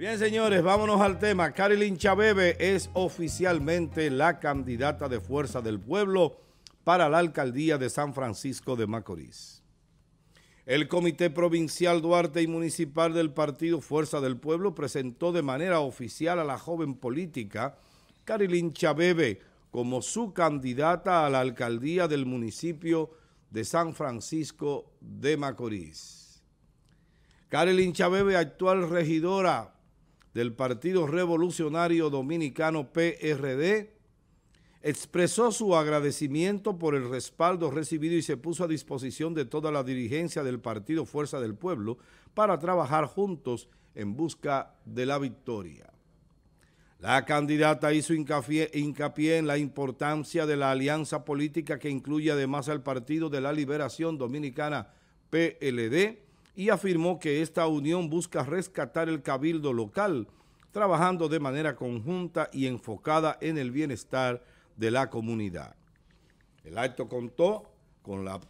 Bien, señores, vámonos al tema. Carolyn Chabebe es oficialmente la candidata de Fuerza del Pueblo para la alcaldía de San Francisco de Macorís. El Comité Provincial Duarte y Municipal del Partido Fuerza del Pueblo presentó de manera oficial a la joven política Carilín Chabebe como su candidata a la alcaldía del municipio de San Francisco de Macorís. Carilín Chabebe, actual regidora del Partido Revolucionario Dominicano PRD expresó su agradecimiento por el respaldo recibido y se puso a disposición de toda la dirigencia del Partido Fuerza del Pueblo para trabajar juntos en busca de la victoria. La candidata hizo hincapié, en la importancia de la alianza política que incluye además al Partido de la Liberación Dominicana, PLD, y afirmó que esta unión busca rescatar el cabildo local, trabajando de manera conjunta y enfocada en el bienestar de la comunidad. El acto contó con la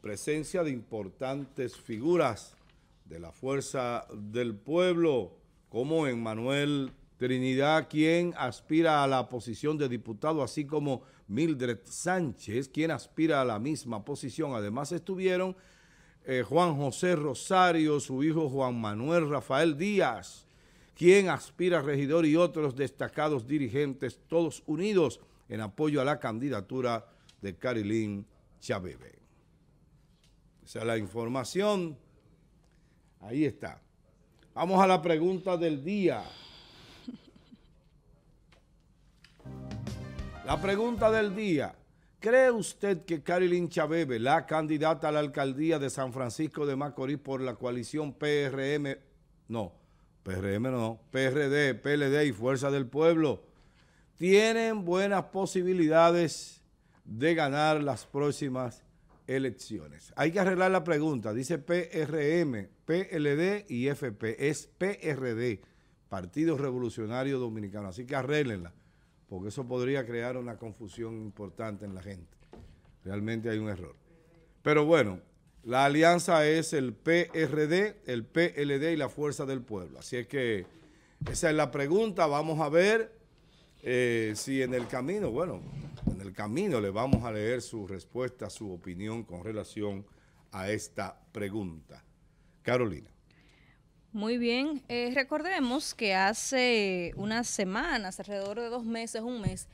presencia de importantes figuras de la fuerza del pueblo, como Emmanuel Trinidad, quien aspira a la posición de diputado, así como Mildred Sánchez, quien aspira a la misma posición. Además estuvieron eh, Juan José Rosario, su hijo Juan Manuel Rafael Díaz, quien aspira a regidor y otros destacados dirigentes, todos unidos en apoyo a la candidatura de Carilín Chávez. Esa es la información. Ahí está. Vamos a la pregunta del día. La pregunta del día. ¿Cree usted que Carolyn Chabebe, la candidata a la alcaldía de San Francisco de Macorís por la coalición PRM, no, PRM no, PRD, PLD y Fuerza del Pueblo, tienen buenas posibilidades de ganar las próximas elecciones? Hay que arreglar la pregunta, dice PRM, PLD y FP, es PRD, Partido Revolucionario Dominicano, así que arreglenla porque eso podría crear una confusión importante en la gente. Realmente hay un error. Pero bueno, la alianza es el PRD, el PLD y la Fuerza del Pueblo. Así es que esa es la pregunta. Vamos a ver eh, si en el camino, bueno, en el camino le vamos a leer su respuesta, su opinión con relación a esta pregunta. Carolina. Muy bien, eh, recordemos que hace unas semanas, alrededor de dos meses, un mes,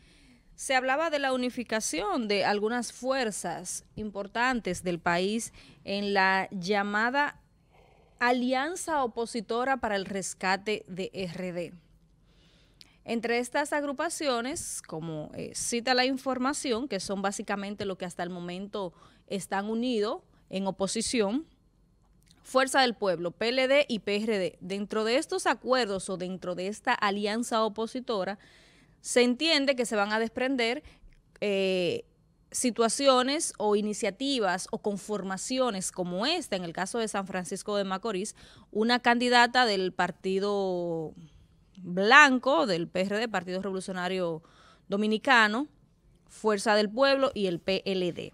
se hablaba de la unificación de algunas fuerzas importantes del país en la llamada Alianza Opositora para el Rescate de RD. Entre estas agrupaciones, como eh, cita la información, que son básicamente lo que hasta el momento están unidos en oposición, Fuerza del Pueblo, PLD y PRD. Dentro de estos acuerdos o dentro de esta alianza opositora, se entiende que se van a desprender eh, situaciones o iniciativas o conformaciones como esta, en el caso de San Francisco de Macorís, una candidata del Partido Blanco, del PRD, Partido Revolucionario Dominicano, Fuerza del Pueblo y el PLD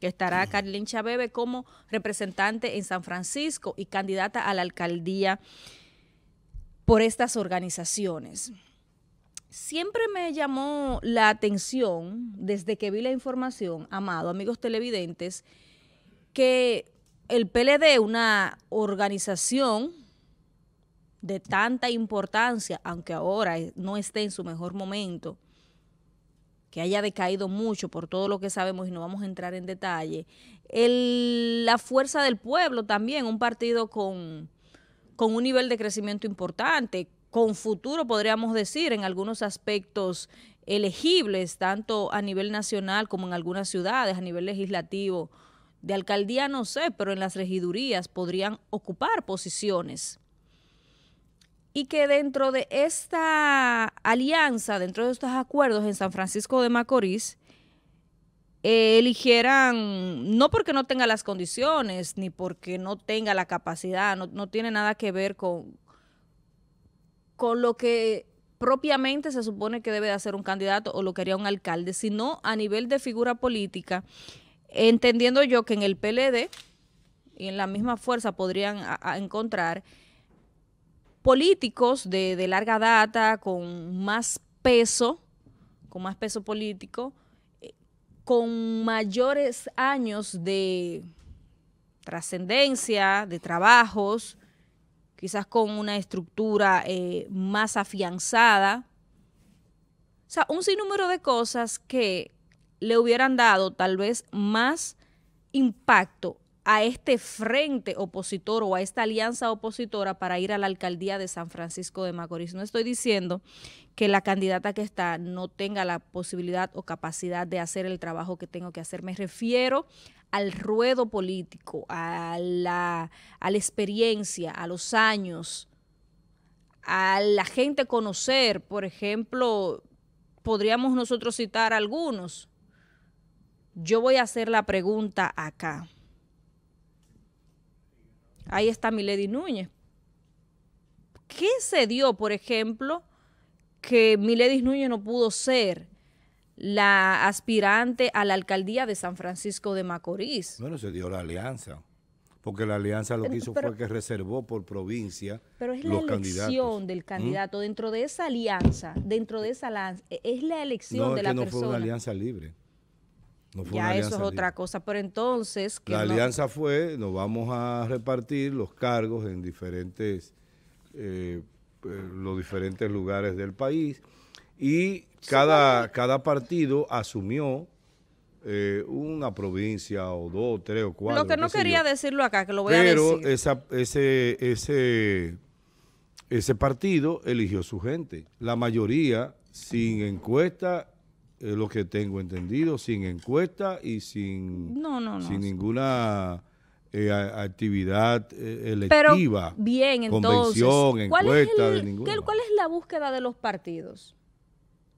que estará Carlin Chabebe como representante en San Francisco y candidata a la alcaldía por estas organizaciones. Siempre me llamó la atención, desde que vi la información, amado, amigos televidentes, que el PLD, una organización de tanta importancia, aunque ahora no esté en su mejor momento, que haya decaído mucho por todo lo que sabemos y no vamos a entrar en detalle, el, la fuerza del pueblo también, un partido con, con un nivel de crecimiento importante, con futuro, podríamos decir, en algunos aspectos elegibles, tanto a nivel nacional como en algunas ciudades, a nivel legislativo. De alcaldía no sé, pero en las regidurías podrían ocupar posiciones y que dentro de esta alianza, dentro de estos acuerdos en San Francisco de Macorís, eh, eligieran, no porque no tenga las condiciones, ni porque no tenga la capacidad, no, tiene nada que ver con, con lo que propiamente se supone que debe de hacer un candidato o lo que haría un alcalde, sino a nivel de figura política, entendiendo yo que en el PLD y en la misma fuerza podrían encontrar políticos de, larga data, con más peso, con más peso político, eh, con mayores años de trascendencia, de trabajos, quizás con una estructura eh, más afianzada. O sea, un sinnúmero de cosas que le hubieran dado tal vez más impacto a este frente opositor o a esta alianza opositora para ir a la alcaldía de San Francisco de Macorís. No estoy diciendo que la candidata que está no tenga la posibilidad o capacidad de hacer el trabajo que tengo que hacer. Me refiero al ruedo político, a la, a la experiencia, a los años, a la gente conocer, por ejemplo, podríamos nosotros citar algunos. Yo voy a hacer la pregunta acá. Ahí está Milady Núñez. ¿Qué se dio, por ejemplo, que Milady Núñez no pudo ser la aspirante a la alcaldía de San Francisco de Macorís? Bueno, se dio la alianza porque la alianza lo que hizo fue que reservó por provincia pero es la elección del ¿Mm? candidato dentro de esa alianza dentro de esa alianza e-, es la elección de la persona. no fue una alianza libre ya eso es otra cosa, pero entonces... la alianza fue, nos vamos a repartir los cargos en diferentes, eh, eh, los diferentes lugares del país y cada, cada partido asumió eh, una provincia o dos, tres o cuatro. Lo que no quería decirlo acá, que lo voy a decir. Pero ese, ese partido eligió su gente. La mayoría, sin encuesta lo que tengo entendido, sin encuesta y sin, sin ninguna eh, actividad eh, electiva. Pero bien, entonces, ¿cuál es la búsqueda de los partidos?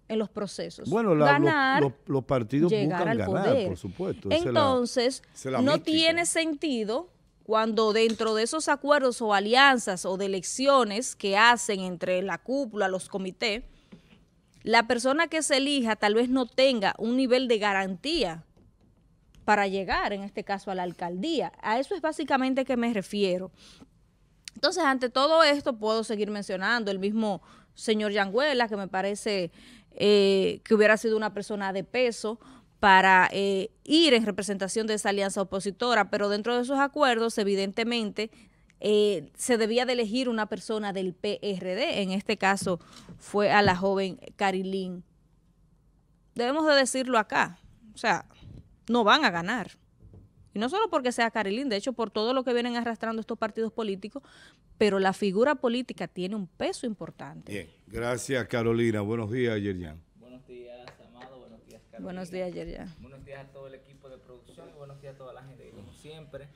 en los procesos. Bueno, ganar, los, partidos buscan ganar, por supuesto. Entonces, no tiene sentido cuando dentro de esos acuerdos o alianzas o de elecciones que hacen entre la cúpula, los comités, la persona que se elija tal vez no tenga un nivel de garantía para llegar, en este caso, a la alcaldía. A eso es básicamente que me refiero. Entonces, ante todo esto, puedo seguir mencionando el mismo señor Yanguela, que me parece eh, que hubiera sido una persona de peso para eh, ir en representación de esa alianza opositora, pero dentro de esos acuerdos, evidentemente, eh, se debía de elegir una persona del PRD. En este caso fue a la joven Carilín. Debemos de decirlo acá. O sea, no van a ganar. Y no solo porque sea Carilín, de hecho por todo lo que vienen arrastrando estos partidos políticos, pero la figura política tiene un peso importante. Bien, gracias Carolina. Buenos días, Yerian. Buenos días, Amado. Buenos días, Carolina. Buenos días, Buenos días a todo el equipo de producción y buenos días a toda la gente, como siempre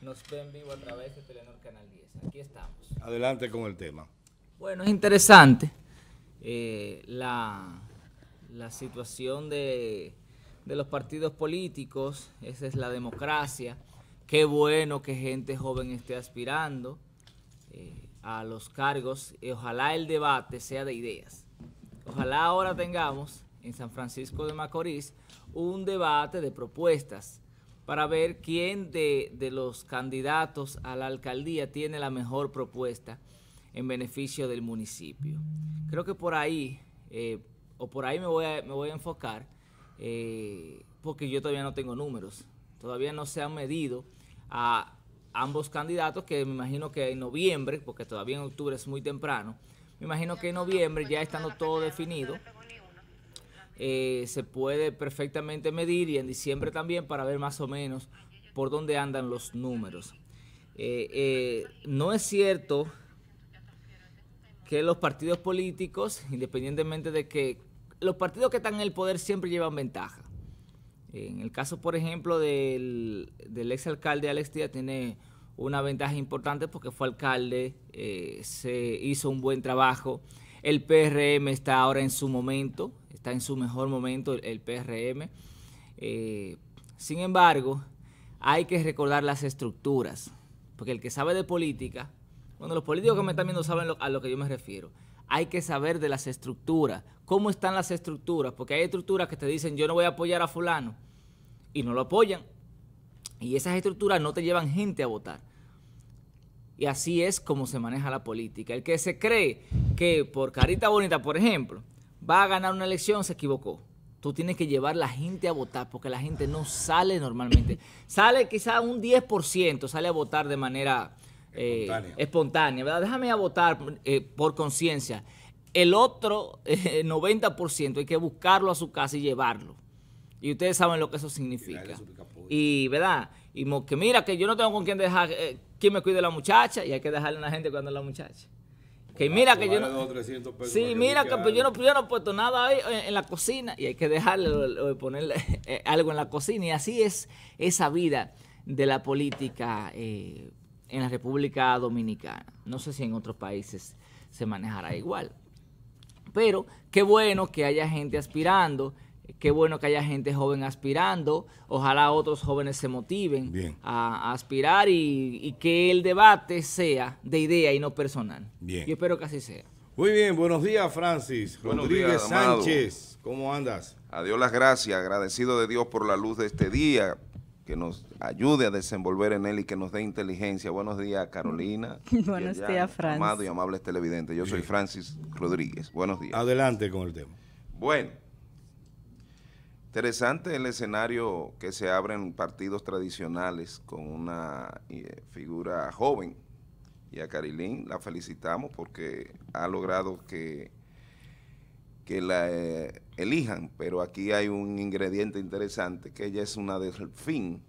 nos ven vivo a través de Telenor Canal 10. Aquí estamos. Adelante con el tema. Bueno, es interesante eh, la, situación de, los partidos políticos, esa es la democracia. Qué bueno que gente joven esté aspirando eh, a los cargos eh, ojalá el debate sea de ideas. Ojalá ahora tengamos en San Francisco de Macorís un debate de propuestas para ver quién de, los candidatos a la alcaldía tiene la mejor propuesta en beneficio del municipio. Creo que por ahí, eh, o por ahí me voy a, enfocar, eh, porque yo todavía no tengo números, todavía no se han medido a ambos candidatos, que me imagino que en noviembre, porque todavía en octubre es muy temprano, me imagino que en noviembre ya estando todo definido. Eh, se puede perfectamente medir y en diciembre también para ver más o menos por dónde andan los números. Eh, eh, no es cierto que los partidos políticos, independientemente de que los partidos que están en el poder siempre llevan ventaja. En el caso, por ejemplo, del, del exalcalde Alex Díaz, tiene una ventaja importante porque fue alcalde, se hizo un buen trabajo. El PRM está ahora en su momento, en su mejor momento el, PRM. Eh, sin embargo, hay que recordar las estructuras, porque el que sabe de política, bueno, los políticos que me están viendo saben a lo que yo me refiero. Hay que saber de las estructuras, cómo están las estructuras, porque hay estructuras que te dicen yo no voy a apoyar a fulano y no lo apoyan. Y esas estructuras no te llevan gente a votar. Y así es como se maneja la política. El que se cree que por carita bonita, por ejemplo, va a ganar una elección, se equivocó. Tú tienes que llevar la gente a votar porque la gente no sale normalmente. Sale quizá un 10%, sale a votar de manera eh, espontánea. ¿verdad? Déjame a votar eh, por conciencia. El otro 90% eh, hay que buscarlo a su casa y llevarlo. Y ustedes saben lo que eso significa. Y, ¿verdad? Y que mira, que yo no tengo con quién dejar, quién me cuide la muchacha y hay que dejarle a la gente cuando es la muchacha. Que mira que yo no. sí, mira que, pues yo, no, he puesto nada ahí en, la cocina y hay que dejarle ponerle eh, algo en la cocina. Y así es esa vida de la política eh, en la República Dominicana. No sé si en otros países se manejará igual. Pero qué bueno que haya gente aspirando qué bueno que haya gente joven aspirando. Ojalá otros jóvenes se motiven A, aspirar y, que el debate sea de idea y no personal. Yo espero que así sea. Muy bien, buenos días Francis. Rodríguez Sánchez, ¿cómo andas? Adiós las gracias, agradecido de Dios por la luz de este día, que nos ayude a desenvolver en él y que nos dé inteligencia. Buenos días Carolina. buenos días Francis. Amado y amable televidente, yo soy Francis Rodríguez. Buenos días. Adelante con el tema. Bueno. Interesante el escenario que se abre en partidos tradicionales con una eh, figura joven. Y a Carilín la felicitamos porque ha logrado que, que la eh, elijan. Pero aquí hay un ingrediente interesante, que ella es una delfín.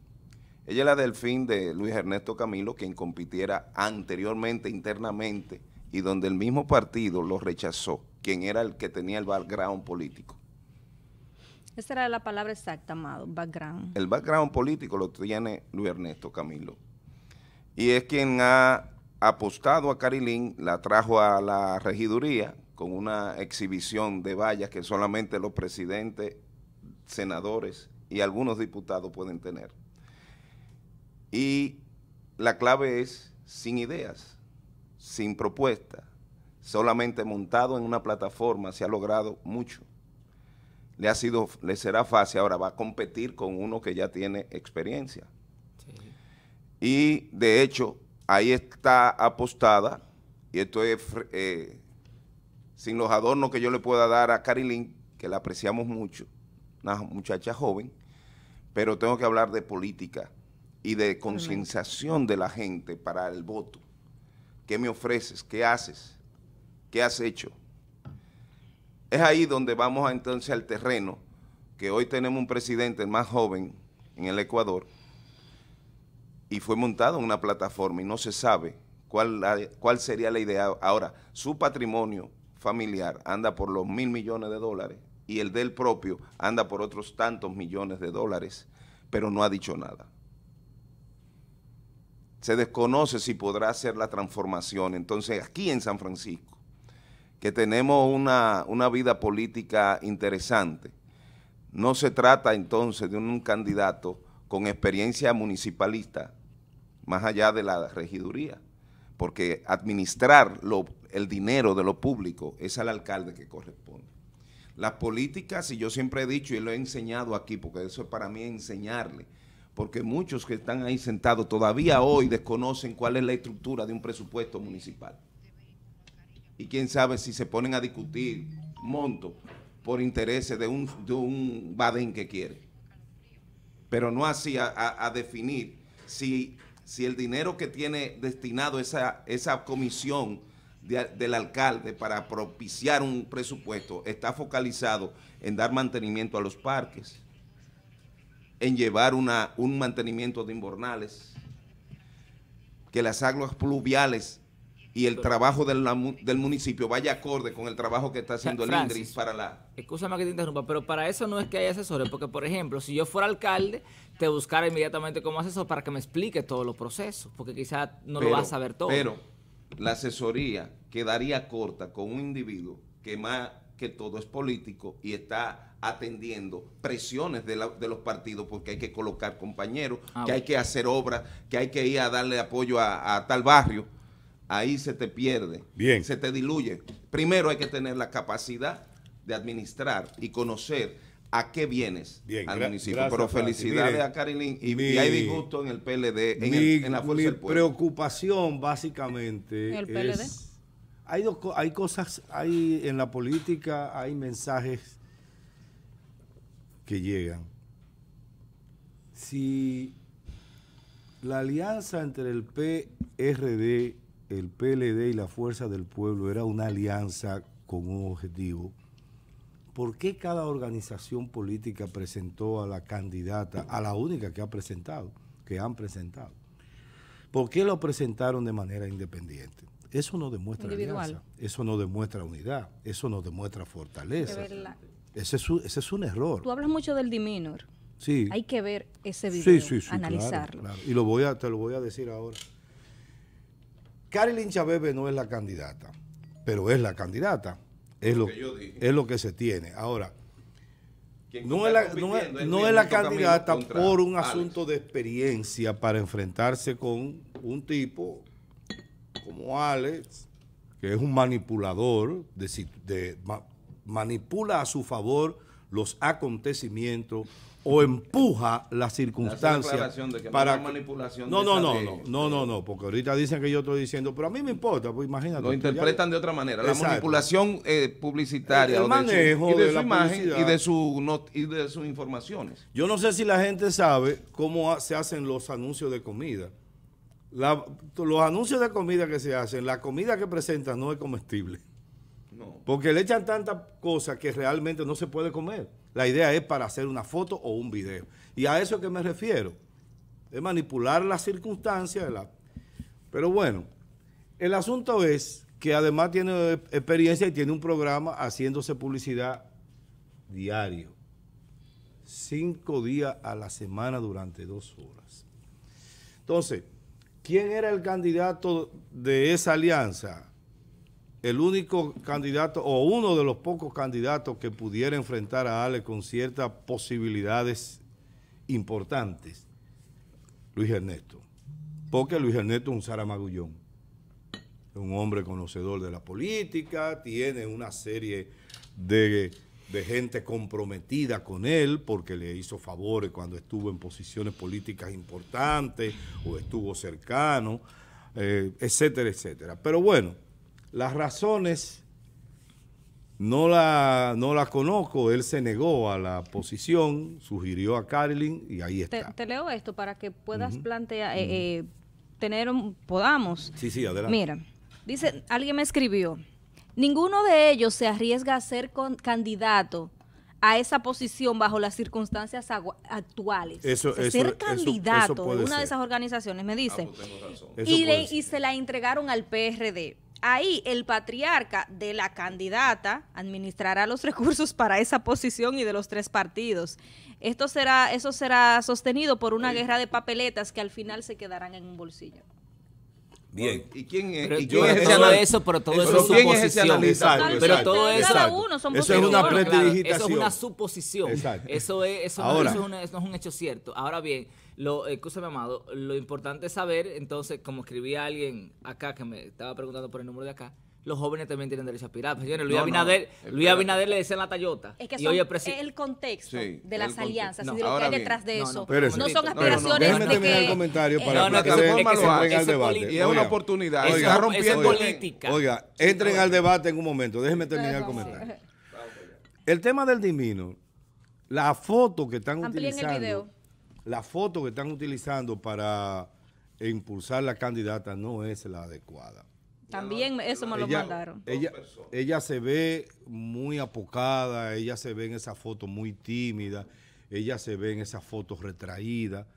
Ella es la delfín de Luis Ernesto Camilo, quien compitiera anteriormente internamente y donde el mismo partido lo rechazó, quien era el que tenía el background político. Esa era la palabra exacta, Amado, background. El background político lo tiene Luis Ernesto Camilo. Y es quien ha apostado a Carilín, la trajo a la regiduría con una exhibición de vallas que solamente los presidentes, senadores y algunos diputados pueden tener. Y la clave es sin ideas, sin propuesta, solamente montado en una plataforma se ha logrado mucho le ha sido, le será fácil, ahora va a competir con uno que ya tiene experiencia. Y de hecho, ahí está apostada, y esto es eh, sin los adornos que yo le pueda dar a Carilín, que la apreciamos mucho, una muchacha joven, pero tengo que hablar de política y de concienciación de la gente para el voto. ¿Qué me ofreces? ¿Qué haces? ¿Qué has hecho? es ahí donde vamos entonces al terreno, que hoy tenemos un presidente más joven en el Ecuador y fue montado en una plataforma y no se sabe cuál, cuál sería la idea. Ahora, su patrimonio familiar anda por los mil millones de dólares y el del propio anda por otros tantos millones de dólares, pero no ha dicho nada. Se desconoce si podrá hacer la transformación. Entonces, aquí en San Francisco, que tenemos una, vida política interesante. No se trata entonces de un candidato con experiencia municipalista, más allá de la regiduría, porque administrar lo, el dinero de lo público es al alcalde que corresponde. Las políticas, y yo siempre he dicho y lo he enseñado aquí, porque eso es para mí enseñarle, porque muchos que están ahí sentados todavía hoy desconocen cuál es la estructura de un presupuesto municipal y quién sabe si se ponen a discutir monto por intereses de un, badén que quiere. Pero no así a, definir si, si, el dinero que tiene destinado esa, esa comisión del alcalde para propiciar un presupuesto está focalizado en dar mantenimiento a los parques, en llevar un mantenimiento de invernales, que las aguas pluviales y el trabajo del, municipio vaya acorde con el trabajo que está haciendo el INDRIS para la... Escúchame que te interrumpa, pero para eso no es que haya asesores, porque por ejemplo, si yo fuera alcalde, te buscara inmediatamente como asesor para que me explique todos los procesos, porque quizás no lo vas a saber todo. Pero la asesoría quedaría corta con un individuo que más que todo es político y está atendiendo presiones de, la, de los partidos porque hay que colocar compañeros, ah, que hay que hacer obras, que hay que ir a darle apoyo a tal barrio ahí se te pierde, Bien. se te diluye. Primero hay que tener la capacidad de administrar y conocer a qué vienes al municipio. Pero felicidades a Carilín y, hay disgusto en el PLD, en, la fuerza del pueblo. preocupación básicamente ¿El PLD? hay, hay cosas, hay en la política, hay mensajes que llegan. Si la alianza entre el PRD el PLD y la Fuerza del Pueblo era una alianza con un objetivo, ¿por qué cada organización política presentó a la candidata, a la única que ha presentado, que han presentado? ¿Por qué lo presentaron de manera independiente? Eso no demuestra alianza, eso no demuestra unidad, eso no demuestra fortaleza. Ese es, un, error. Tú hablas mucho del diminor. Sí. Hay que ver ese video, analizarlo. Y lo voy a, te lo voy a decir ahora. Carolyn Chabebe no es la candidata, pero es la candidata. Es lo, que se tiene. Ahora, no es, la, candidata por un asunto de experiencia para enfrentarse con un tipo como Alex, que es un manipulador, manipula a su favor los acontecimientos o empuja las circunstancias para manipulación no, no, no, no, no, no, no, porque ahorita dicen que yo estoy diciendo, pero a mí me importa, pues imagínate. Lo interpretan de otra manera, la manipulación eh, publicitaria, manejo de y de, la imagen y de, su, y de sus informaciones. Yo no sé si la gente sabe cómo se hacen los anuncios de comida. los anuncios de comida que se hacen, la comida que presentan no es comestible. No. Porque le echan tantas cosas que realmente no se puede comer. La idea es para hacer una foto o un video. Y a eso es que me refiero. Es manipular las circunstancias. Pero bueno, el asunto es que además tiene experiencia y tiene un programa haciéndose publicidad diario. Cinco días a la semana durante dos horas. Entonces, ¿quién era el candidato de esa alianza? el único candidato o uno de los pocos candidatos que pudiera enfrentar a Ale con ciertas posibilidades importantes, Luis Ernesto. Porque Luis Ernesto es un es un hombre conocedor de la política, tiene una serie de, gente comprometida con él porque le hizo favores cuando estuvo en posiciones políticas importantes o estuvo cercano, eh, etcétera, etcétera. Pero bueno. Las razones no la, no la conozco, él se negó a la posición, sugirió a Carlin y ahí está. Te, leo esto para que puedas plantear, eh, eh, tener podamos. Sí, sí, adelante. Mira, dice, alguien me escribió, ninguno de ellos se arriesga a ser candidato a esa posición bajo las circunstancias actuales. Eso, ser candidato a una de esas organizaciones, me dice. Ah, pues y, y se la entregaron al PRD. Ahí el patriarca de la candidata administrará los recursos para esa posición y de los tres partidos. Esto será, eso será sostenido por una guerra de papeletas que al final se quedarán en un bolsillo. Bien. ¿Y quién es? quién es eso, pero todo eso, es suposición. eso, es una Eso es una suposición. Eso es, eso, no, eso es un hecho cierto. Ahora bien, lo, escúchame, amado, lo importante es saber, entonces, como escribía alguien acá que me estaba preguntando por el número de acá, los jóvenes también tienen derecho a aspirar. Pues, Luis, Abinader, le Luis en le la Tayota. Es que es el contexto de las alianzas y de lo que hay detrás de eso. No, son aspiraciones de terminar el comentario eh, para que, se entren al debate. Y es una oportunidad. Oiga, rompiendo política. Oiga, entren al debate en un momento. Déjenme terminar el comentario. El tema del dimino, la foto que están utilizando la foto que están utilizando para impulsar la candidata no es la adecuada. También eso me lo mandaron. Ella, se ve muy apocada, ella se ve en esa foto muy tímida, ella se ve en esa foto retraída.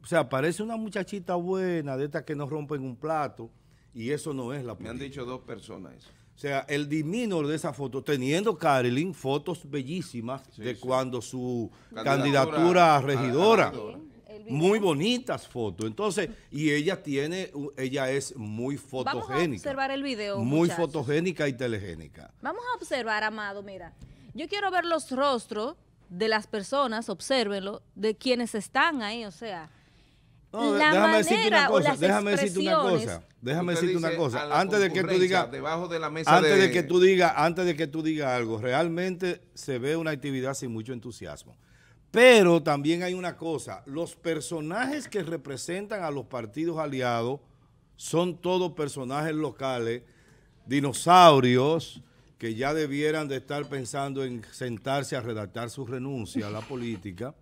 O sea, parece una muchachita buena, de estas que no rompen un plato, y eso no es la política. Me han dicho dos personas eso. O sea, el diminor de esa foto, teniendo Carolyn fotos bellísimas de cuando su candidatura, a regidora. Muy bonitas fotos. Entonces, y ella tiene, ella es muy fotogénica. Vamos a observar el video. Muy fotogénica y telegénica. Vamos a observar, Amado, mira. Yo quiero ver los rostros de las personas, obsérvenlo, de quienes están ahí, o sea. No, déjame decirte una cosa, déjame decirte una cosa, déjame decirte una cosa, antes de que tú digas debajo de la mesa antes de... que tú digas, antes de que tú digas algo, realmente se ve una actividad sin mucho entusiasmo. Pero también hay una cosa, los personajes que representan a los partidos aliados son todos personajes locales, dinosaurios que ya debieran de estar pensando en sentarse a redactar su renuncia a la política.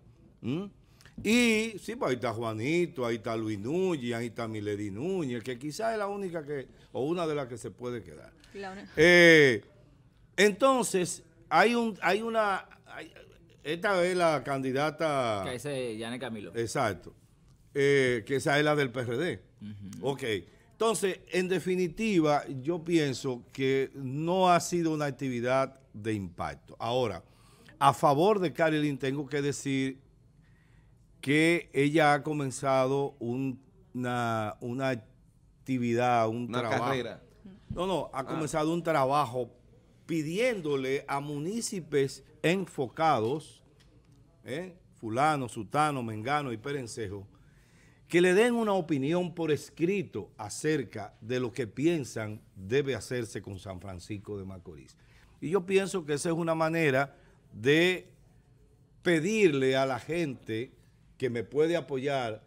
Y sí, pues ahí está Juanito, ahí está Luis Núñez, ahí está Milady Núñez, que quizás es la única que, o una de las que se puede quedar. Eh, entonces, hay un, hay una, esta es la candidata. Que es Yane Camilo. Exacto. Eh, que esa es la del PRD. Ok. Entonces, en definitiva, yo pienso que no ha sido una actividad de impacto. Ahora, a favor de Caroline tengo que decir que ella ha comenzado una, actividad, un una trabajo. Carrera. No, no, ha ah. comenzado un trabajo pidiéndole a municipios enfocados, ¿eh? fulano, sutano, mengano y perencejo, que le den una opinión por escrito acerca de lo que piensan debe hacerse con San Francisco de Macorís. Y yo pienso que esa es una manera de pedirle a la gente que me puede apoyar,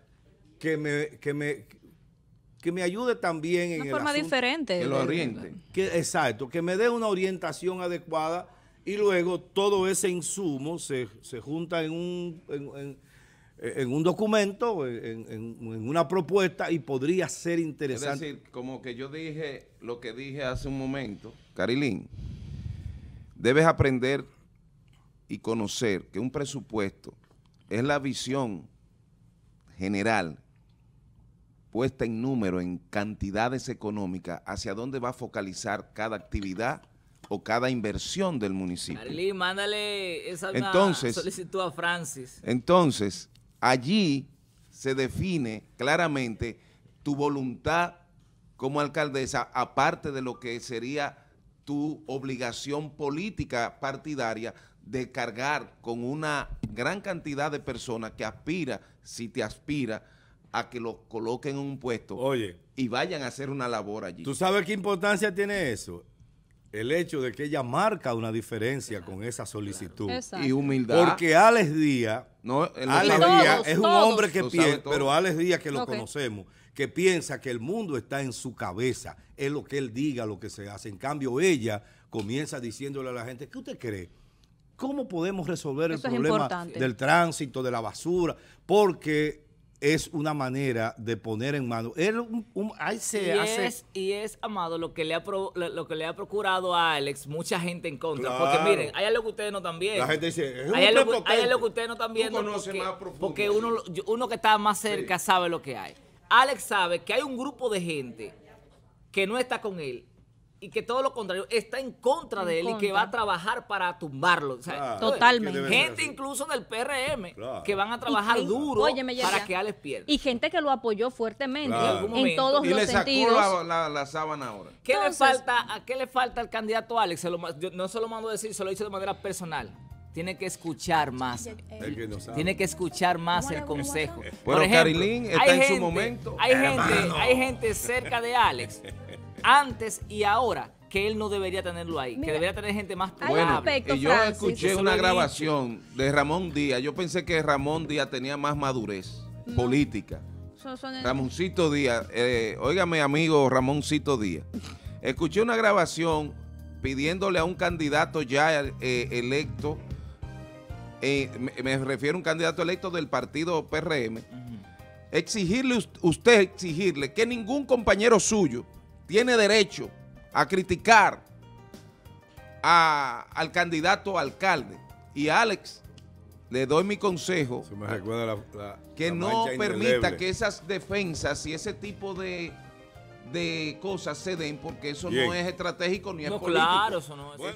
que me, que me, que me ayude también en forma el diferente. Que lo oriente. exacto, que me dé una orientación adecuada y luego todo ese insumo se, junta en un, en, un documento, en, en, una propuesta y podría ser interesante. Es decir, como que yo dije lo que dije hace un momento, Carilín, debes aprender y conocer que un presupuesto es la visión general puesta en número, en cantidades económicas, hacia dónde va a focalizar cada actividad o cada inversión del municipio. Marilí, mándale esa entonces, solicitud a Francis. Entonces, allí se define claramente tu voluntad como alcaldesa, aparte de lo que sería tu obligación política partidaria de cargar con una gran cantidad de personas que aspira, si te aspira, a que lo coloquen en un puesto y vayan a hacer una labor allí. ¿Tú sabes qué importancia tiene eso? El hecho de que ella marca una diferencia con esa solicitud. Y humildad. Porque Alex Díaz, no, Díaz es un hombre que pero Alex Díaz que lo conocemos, que piensa que el mundo está en su cabeza, es lo que él diga, lo que se hace. En cambio, ella comienza diciéndole a la gente, ¿qué usted cree? ¿Cómo podemos resolver el problema del tránsito, de la basura? Porque es una manera de poner en mano. Él, se y, es, y es, Amado, lo que, le ha lo, que le ha procurado a Alex mucha gente en contra. Porque miren, hay algo que ustedes no están La gente dice, hay, algo, que ustedes no están Porque, uno, que está más cerca sabe lo que hay. Alex sabe que hay un grupo de gente que no está con él y que todo lo contrario está en contra de él y que va a trabajar para tumbarlo. totalmente. Gente incluso del PRM que van a trabajar duro para que Alex pierda. Y gente que lo apoyó fuertemente en, todos los sentidos. ahora. ¿Qué le falta, qué le falta al candidato Alex? no se lo mando a decir, se lo he de manera personal tiene que escuchar más. tiene que escuchar más el consejo. Pero Carilín está en su momento. Hay gente, hay gente cerca de Alex, antes y ahora, que él no debería tenerlo ahí, que debería tener gente más Bueno, aspecto, yo escuché una grabación de Ramón Díaz. Yo pensé que Ramón Díaz tenía más madurez política. Ramoncito Díaz, eh, óigame amigo Ramoncito Díaz, escuché una grabación pidiéndole a un candidato ya eh, electo eh, me, refiero a un candidato electo del partido PRM, exigirle, usted exigirle que ningún compañero suyo tiene derecho a criticar a, al candidato alcalde. Y Alex, le doy mi consejo, que no permita que esas defensas y ese tipo de de cosas se den porque eso no es estratégico ni es Claro, eso no es.